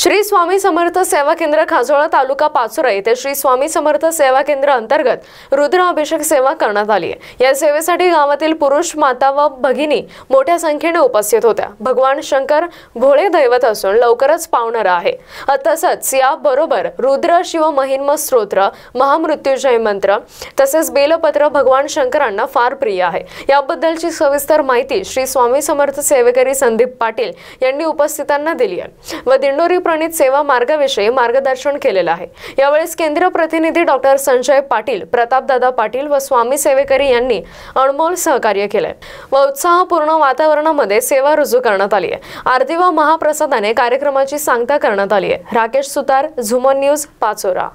श्री स्वामी समर्थ सेवा केंद्र खाजोळा तालुका पाचोरा येथे श्री स्वामी समर्थ सेवा केंद्र अंतर्गत रुद्र अभिषेक सेवा करण्यात आली आहे या सेवेसाठी गावातील पुरुष माता व भगिनी मोठ्या संख्येने उपस्थित होत्या भगवान शंकर भोळे दैवत असून लवकरच पावणारा आहे तसंच याबरोबर रुद्र शिव महिन्म स्तोत्र महामृत्युजय मंत्र तसेच बेलपत्र भगवान शंकरांना फार प्रिय आहे याबद्दलची सविस्तर माहिती श्री स्वामी समर्थ सेवेकरी संदीप पाटील यांनी उपस्थितांना दिली आहे व दिंडोरी प्रणित सेवा मार्गाविषयी मार्गदर्शन केलेलं आहे यावेळेस केंद्रीय प्रतिनिधी डॉक्टर संजय पाटील प्रतापदादा पाटील व स्वामी सेवेकरी यांनी अनमोल सहकार्य केलंय व उत्साहपूर्ण वातावरणामध्ये सेवा रुजू करण्यात आली आहे आरती व महाप्रसादाने कार्यक्रमाची सांगता करण्यात आली आहे राकेश सुतार झुमन न्यूज पाचोरा